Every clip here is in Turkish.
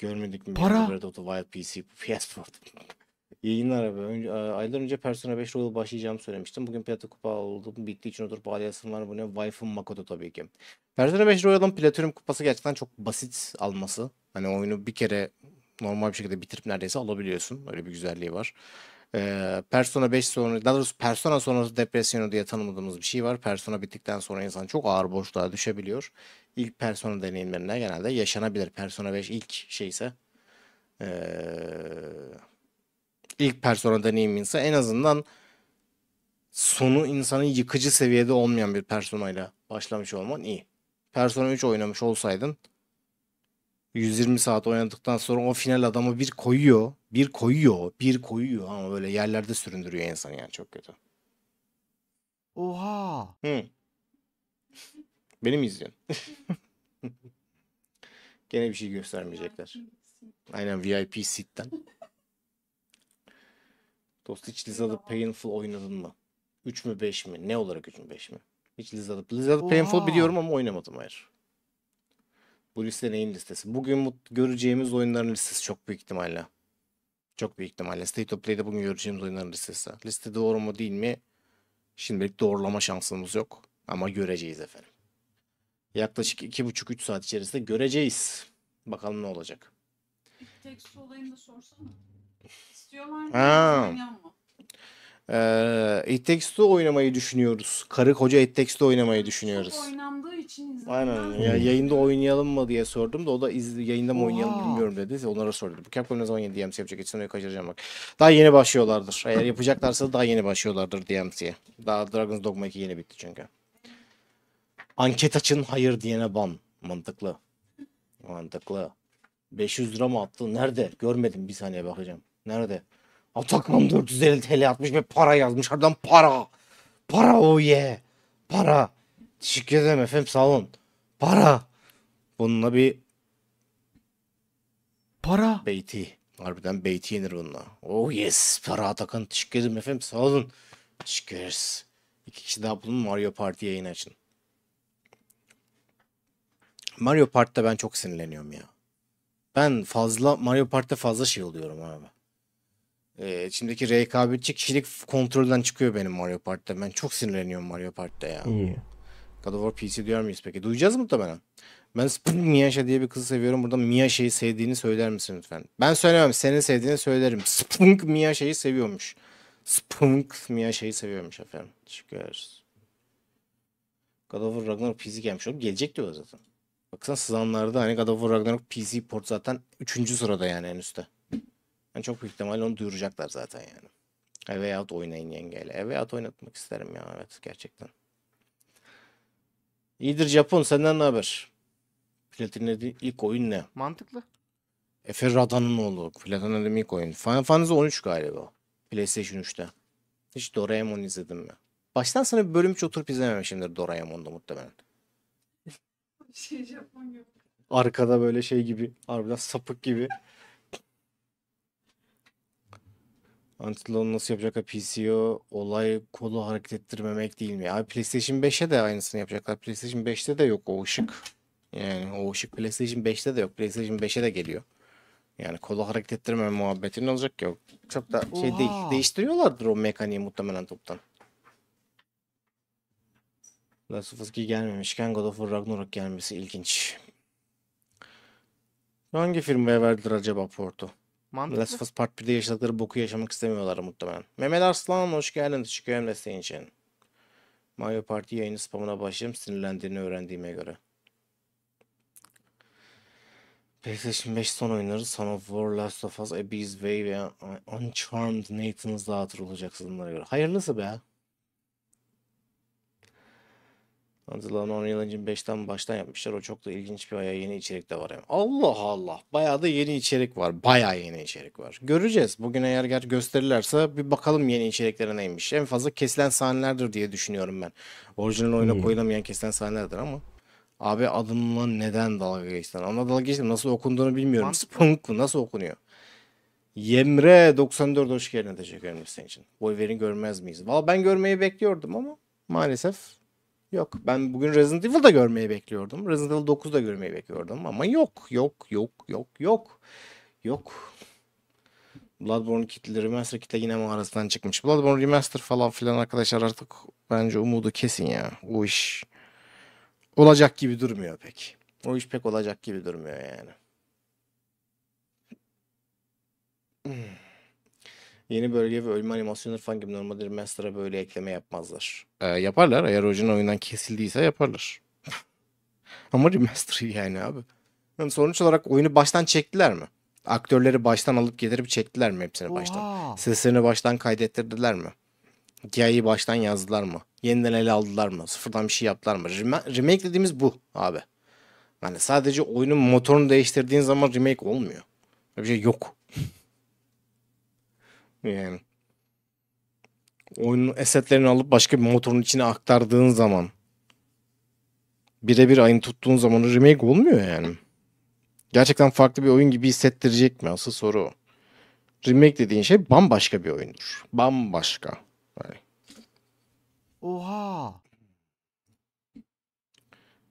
Görmedik mi? Para. Red Dead Wild PC PS4. Yayınlar abi. Önce, aylar önce Persona 5 Royal başlayacağımı söylemiştim. Bugün Plata Kupa oldum. Bittiği için oturup ağlayasım var. Bu ne? Waifu Makoto tabii ki. Persona 5 Royal'ın Platinum kupası gerçekten çok basit alması. Hani oyunu bir kere normal bir şekilde bitirip neredeyse alabiliyorsun. Öyle bir güzelliği var e, Persona 5 sonrası, daha doğrusu Persona sonrası depresyonu diye tanımadığımız bir şey var. Persona bittikten sonra insan çok ağır boşluğa düşebiliyor. İlk Persona deneyimlerinde genelde yaşanabilir. Persona 5 ilk şeyse e, ilk Persona deneyiminse en azından sonu insanı yıkıcı seviyede olmayan bir personayla başlamış olman iyi. Persona 3 oynamış olsaydın 120 saat oynadıktan sonra o final adamı bir koyuyor. Bir koyuyor. Bir koyuyor ama böyle yerlerde süründürüyor insanı yani çok kötü. Oha. Hı. Beni mi izliyorsun? Gene bir şey göstermeyecekler. Aynen VIP seat'ten. Dost hiç lizard Painful oynadın mı? 3 mü 5 mi? Ne olarak 3 mü 5 mi? Hiç lizard, Lizard'ı Painful biliyorum ama oynamadım hayır. Bu liste neyin listesi? Bugün göreceğimiz oyunların listesi çok büyük ihtimalle. Çok büyük ihtimalle. State of Play'de bugün göreceğimiz oyunların listesi. Liste doğru mu değil mi? Şimdilik doğrulama şansımız yok. Ama göreceğiz efendim. Yaklaşık 2,5-3 saat içerisinde göreceğiz. Bakalım ne olacak. Tek su olayını da sorsana. İstiyorlar mı? Ha. Ee, oynamayı düşünüyoruz. Karı koca It oynamayı düşünüyoruz. Çok oynandı Aynen öyle. Ya yayında oynayalım mı diye sordum da o da iz, yayında mı oynayalım Oha. bilmiyorum dedi. Onlara sordum. Capcom ne zaman yeni DMC yapacak? Hiç sınavı kaçıracağım bak. Daha yeni başlıyorlardır. Eğer yapacaklarsa daha yeni başlıyorlardır DMC'ye. Daha Dragon's Dogma 2 yeni bitti çünkü. Anket açın hayır diyene ban. Mantıklı. Mantıklı. 500 lira mı attı? Nerede? Görmedim bir saniye bakacağım. Nerede? Atakan 450 TL atmış ve para yazmış. Oradan para. Para o oh ye. Yeah. Para. Teşekkür ederim efendim sağ olun. Para. Bununla bir para. beyti. Harbiden beyti yenir bununla. Oh yes. Para takın. teşekkür ederim efendim. Sağ olun. Teşekkür ederiz. İki kişi daha bulun Mario Party yayın açın. Mario Party'de ben çok sinirleniyorum ya. Ben fazla Mario Party'de fazla şey oluyorum abi. Ee, içimdeki rekabetçi kişilik kontrolden çıkıyor benim Mario Party'de. Ben çok sinirleniyorum Mario Party'de ya. İyi. God of War PC duyar mıyız peki? Duyacağız muhtemelen. Ben Miyasha diye bir kızı seviyorum. Burada Miyasha'yı sevdiğini söyler misin lütfen? Ben söylemem. Senin sevdiğini söylerim. Spunk Miyasha'yı seviyormuş. Spunk Miyasha'yı seviyormuş efendim. Teşekkür ederiz. God of War Ragnarok PC gelmiş oğlum. Gelecek diyor zaten. Baksana sızanlarda hani God of War Ragnarok PC port zaten 3. sırada yani en üstte. Yani çok büyük ihtimalle onu duyuracaklar zaten yani. Eve oynayın yengeyle. Eve oynatmak isterim ya evet gerçekten. İyidir Japon senden ne haber? Platin'in ilk oyun ne? Mantıklı. Efe Radan'ın oğlu. Platin'in ilk oyun. Final Fantasy 13 galiba. PlayStation 3'te. Hiç Doraemon izledim mi? Baştan sana bir bölüm hiç oturup izlememişimdir Doraemon'da muhtemelen. şey Japon yok. Arkada böyle şey gibi. Harbiden sapık gibi. Antilon nasıl yapacaklar? PCO olay kolu hareket ettirmemek değil mi? Abi PlayStation 5'e de aynısını yapacaklar. PlayStation 5'te de yok o ışık. Yani o ışık PlayStation 5'te de yok. PlayStation 5'e de geliyor. Yani kolu hareket ettirme muhabbetin ne olacak ki? Çok da şey değil. Değiştiriyorlardır o mekaniği muhtemelen toptan. Last of Us 2 gelmemişken God of War Ragnarok gelmesi ilginç. Hangi firmaya verdiler acaba portu? Mantıklı. Last of Us Part 1'de yaşadıkları boku yaşamak istemiyorlar muhtemelen. Mehmet Arslan hoş geldin. Teşekkür ederim için. Mario Party yayını spamına başlayayım sinirlendiğini öğrendiğime göre. PlayStation 5 son oyunları Son of War, Last of Us, Abyss, Way ve Uncharmed Nathan'ız daha hatırlayacaksınız bunlara göre. Hayırlısı be. Anlatılan 10 yıl önce 5'ten baştan yapmışlar. O çok da ilginç bir bayağı yeni içerik de var. Yani. Allah Allah. Bayağı da yeni içerik var. Bayağı yeni içerik var. Göreceğiz. Bugün eğer ger gösterirlerse bir bakalım yeni içeriklere neymiş. En fazla kesilen sahnelerdir diye düşünüyorum ben. Orijinal oyuna hmm. koyulamayan kesilen sahnelerdir ama. Abi adımla neden dalga geçtin? Ona dalga geçtim. Nasıl okunduğunu bilmiyorum. Spunk bu nasıl okunuyor? Yemre 94 hoş geldin. Teşekkür ederim senin için. Boyver'i görmez miyiz? Valla ben görmeyi bekliyordum ama maalesef Yok. Ben bugün Resident Evil görmeyi bekliyordum. Resident Evil 9 da görmeyi bekliyordum. Ama yok. Yok. Yok. Yok. Yok. Yok. Bloodborne kitleri, Remaster kitle yine mağarasından çıkmış. Bloodborne Remaster falan filan arkadaşlar artık bence umudu kesin ya. o iş olacak gibi durmuyor pek. O iş pek olacak gibi durmuyor yani. Hmm. Yeni bölge ve ölüm animasyonları falan gibi normalde Remaster'a böyle ekleme yapmazlar. Ee, yaparlar. Eğer orijinal oyundan kesildiyse yaparlar. Ama remaster yani abi. Yani sonuç olarak oyunu baştan çektiler mi? Aktörleri baştan alıp getirip çektiler mi hepsini Oha. baştan? Seslerini baştan kaydettirdiler mi? Hikayeyi baştan yazdılar mı? Yeniden ele aldılar mı? Sıfırdan bir şey yaptılar mı? remake dediğimiz bu abi. Yani sadece oyunun motorunu değiştirdiğin zaman remake olmuyor. Böyle bir şey yok. Yani. Oyunun esetlerini alıp başka bir motorun içine aktardığın zaman birebir aynı tuttuğun zaman remake olmuyor yani. Gerçekten farklı bir oyun gibi hissettirecek mi? Asıl soru o. Remake dediğin şey bambaşka bir oyundur. Bambaşka. Yani. Oha.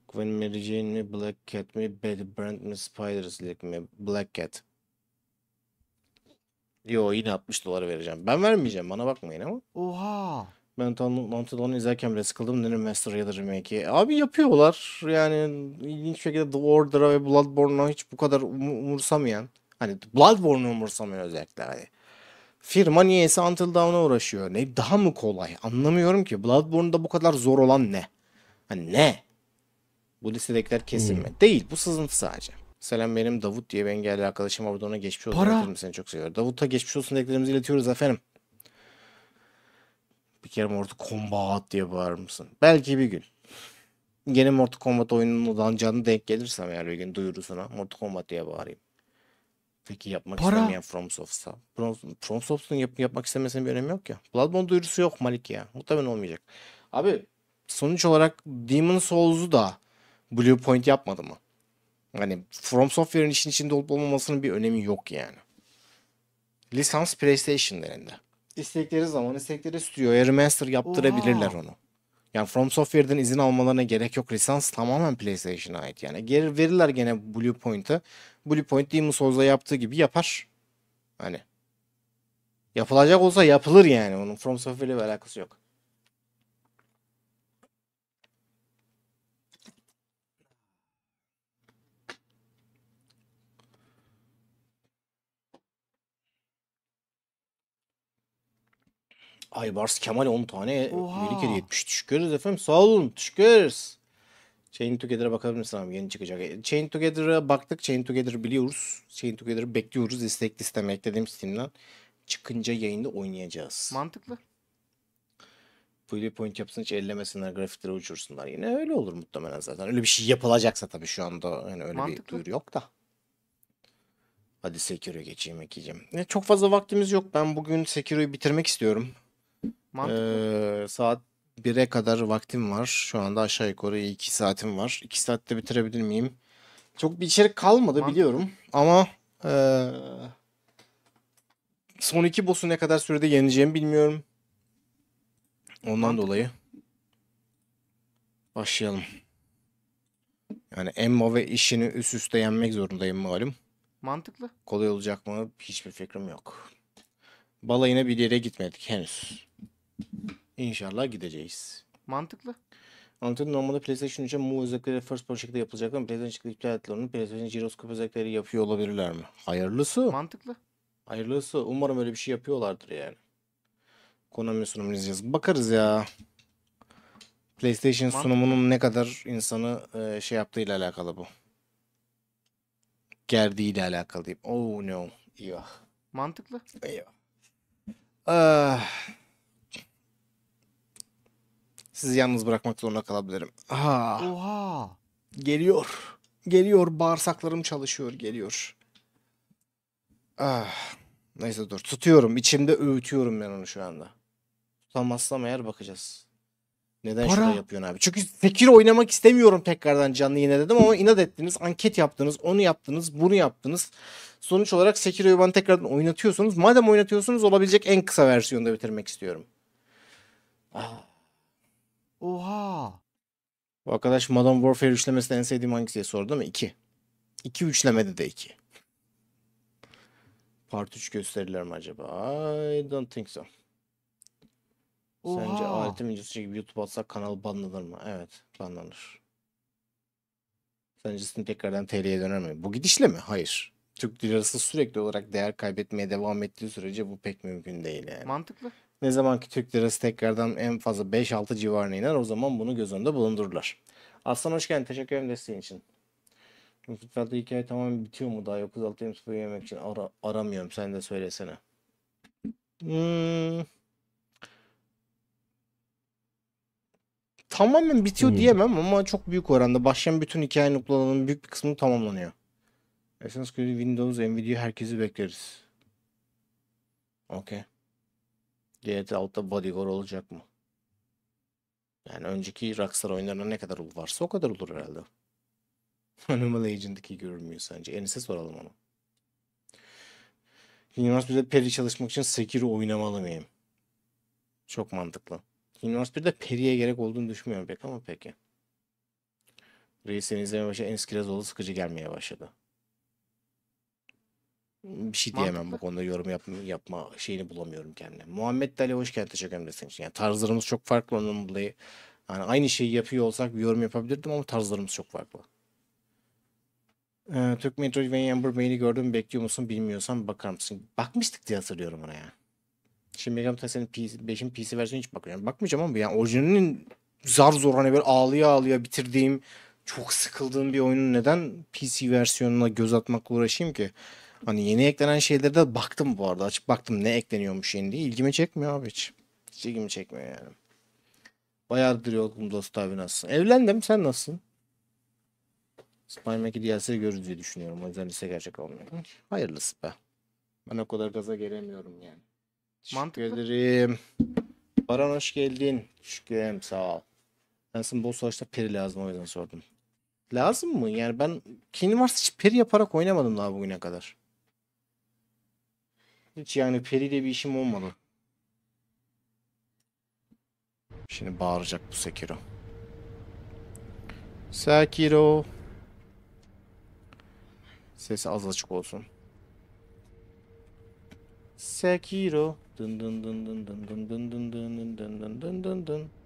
Gwen Mary Jane mi, Black Cat mi, Betty Brant mi, Spider Slick mi? Black Cat. Yo yine 60 dolara vereceğim. Ben vermeyeceğim bana bakmayın ama. Oha. Ben Tanrı'nın izlerken bile sıkıldım. Dedim Master ya da Remake'i. Abi yapıyorlar. Yani ilginç şekilde The Order'a ve Bloodborne'a hiç bu kadar um umursamayan. Hani Bloodborne'u umursamayan özellikle. Hani. Firma niyeyse Until Dawn'a uğraşıyor. Ne daha mı kolay? Anlamıyorum ki. Bloodborne'da bu kadar zor olan ne? Hani ne? Bu listedekiler kesin hmm. mi? Değil. Bu sızıntı sadece. Selam benim Davut diye bir engelli arkadaşım var. ona geçmiş olsun. Para. Ederim, seni çok seviyorum. Davut'a geçmiş olsun dileklerimizi iletiyoruz efendim. Bir kere Mortal Kombat diye bağırır mısın? Belki bir gün. Gene Mortal Kombat oyununun odanacağını denk gelirsem eğer bir gün duyurusuna Mortal Kombat diye bağırayım. Peki yapmak Para. istemeyen FromSoft'sa. FromSoft'un yap yapmak istemesinin bir önemi yok ya. Bloodborne duyurusu yok Malik ya. Muhtemelen olmayacak. Abi sonuç olarak Demon Souls'u da Blue Point yapmadı mı? Hani From Software'ın işin içinde olup olmamasının bir önemi yok yani. Lisans PlayStation'larında. İstekleri zaman istekleri stüdyoya remaster yaptırabilirler Oha. onu. Yani From Software'den izin almalarına gerek yok. Lisans tamamen PlayStation'a ait yani. Geri verirler gene Blue Point'a. Blue Point Demon's Souls'da yaptığı gibi yapar. Hani. Yapılacak olsa yapılır yani. Onun From Software ile alakası yok. Aybars Kemal 10 tane Oha. yeni hediye etmiş. Teşekkür efendim. Sağ olun. Teşekkür Chain Together'a bakabilir misin abi? Yeni çıkacak. Chain Together'a baktık. Chain Together'ı biliyoruz. Chain Together'ı bekliyoruz. İstek listeme ekledim Steam'den. Çıkınca yayında oynayacağız. Mantıklı. Fully point yapsın hiç ellemesinler grafikleri uçursunlar. Yine öyle olur muhtemelen zaten. Öyle bir şey yapılacaksa tabii şu anda yani öyle Mantıklı. bir duyuru yok da. Hadi Sekiro'ya geçeyim ekeceğim. çok fazla vaktimiz yok. Ben bugün Sekiro'yu bitirmek istiyorum. Mantıklı. Ee, saat 1'e kadar vaktim var. Şu anda aşağı yukarı 2 saatim var. 2 saatte bitirebilir miyim? Çok bir içerik kalmadı Mantıklı. biliyorum. Ama ee, son iki boss'u ne kadar sürede yeneceğimi bilmiyorum. Ondan Mantıklı. dolayı başlayalım. Yani Emma ve işini üst üste yenmek zorundayım malum. Mantıklı. Kolay olacak mı? Hiçbir fikrim yok. Balayına bir yere gitmedik henüz. İnşallah gideceğiz. Mantıklı. Anlatıldı normalde PlayStation 3'e Move özellikleri first person şekilde yapılacak ama PlayStation 3'te iptal ettiler onu. PlayStation jiroskop özellikleri yapıyor olabilirler mi? Hayırlısı. Mantıklı. Hayırlısı. Umarım öyle bir şey yapıyorlardır yani. Konami sunumunu izleyeceğiz. Bakarız ya. PlayStation Mantıklı. sunumunun ne kadar insanı e, şey yaptığıyla alakalı bu. Gerdiğiyle alakalı diyeyim. Oh no. Eyvah. Mantıklı. Eyvah. Ah. Sizi yalnız bırakmak zorunda kalabilirim. Aha. Oha. Geliyor. Geliyor. Bağırsaklarım çalışıyor. Geliyor. Ah. Neyse dur. Tutuyorum. İçimde öğütüyorum ben onu şu anda. Tutamazsam eğer bakacağız. Neden Para. şurada yapıyorsun abi? Çünkü fikir oynamak istemiyorum tekrardan canlı yine dedim ama inat ettiniz. Anket yaptınız. Onu yaptınız. Bunu yaptınız. Sonuç olarak Sekiro'yu ben tekrardan oynatıyorsunuz. Madem oynatıyorsunuz olabilecek en kısa versiyonda bitirmek istiyorum. Ah. Oha. Bu arkadaş Modern Warfare üçlemesini en sevdiğim hangisi diye sordu değil mi? 2. 2 üçlemede de 2. Part 3 gösterirler mi acaba? I don't think so. Oha. Sence aletim videosu gibi YouTube atsak kanal banlanır mı? Evet banlanır. Sence Steam tekrardan TL'ye döner mi? Bu gidişle mi? Hayır. Türk lirası sürekli olarak değer kaybetmeye devam ettiği sürece bu pek mümkün değil yani. Mantıklı. Ne zaman ki Türk lirası tekrardan en fazla 5-6 civarına iner o zaman bunu göz önünde bulundururlar. Aslan hoş geldin. Teşekkür ederim desteğin için. Futbolda hikaye tamamen bitiyor mu daha? 9 6 yemek için ara, aramıyorum. Sen de söylesene. Hmm. Tamamen bitiyor hmm. diyemem ama çok büyük oranda başlayan bütün hikaye noktalarının büyük bir kısmı tamamlanıyor. Esas Creed, Windows, Nvidia herkesi bekleriz. Okey. GTA bodyguard olacak mı? Yani önceki Rockstar oyunlarına ne kadar varsa o kadar olur herhalde. Animal Agent 2 görünmüyor sence. Enis'e soralım onu. Yunus 1'de peri çalışmak için Sekiro oynamalı mıyım? Çok mantıklı. Yunus 1'de periye gerek olduğunu düşünmüyorum pek ama peki. Reis'in izleme başı Enis Kirazoğlu sıkıcı gelmeye başladı bir şey diyemem Mantıklı. bu konuda yorum yapma, yapma şeyini bulamıyorum kendime. Muhammed Dali hoş geldin teşekkür ederim senin için. Yani tarzlarımız çok farklı onun dolayı. Yani aynı şeyi yapıyor olsak bir yorum yapabilirdim ama tarzlarımız çok farklı. Ee, Türk Metroidvania Amber Main'i gördüm bekliyor musun bilmiyorsan bakar mısın? Bakmıştık diye hatırlıyorum ona ya. Şimdi Megami Tessa'nın 5'in PC versiyonu hiç bakmıyorum. Bakmayacağım ama yani orijinalinin zar zor hani böyle ağlıya ağlıya bitirdiğim çok sıkıldığım bir oyunun neden PC versiyonuna göz atmakla uğraşayım ki? Hani yeni eklenen şeylere de baktım bu arada. Açıp baktım ne ekleniyormuş yeni diye. İlgimi çekmiyor abi hiç. Hiç ilgimi çekmiyor yani. Bayağıdır yokum dost abi nasılsın? Evlendim sen nasılsın? Spider-Man'i DLC'yi görürüz diye düşünüyorum. O yüzden lise gerçek olmuyor. Hayırlısı be. Ben o kadar gaza gelemiyorum yani. Mantıklı. Teşekkür ederim. Baran hoş geldin. Şükürüm ederim sağ ol. Ben sizin bol savaşta peri lazım o yüzden sordum. Lazım mı? Yani ben kendi varsa hiç peri yaparak oynamadım daha bugüne kadar. Hiç yani Peri'yle bir işim olmadı. Şimdi bağıracak bu Sekiro. Sekiro. Sesi az açık olsun. Sekiro. Dın dın dın dın dın dın dın dın dın dın dın dın dın dın.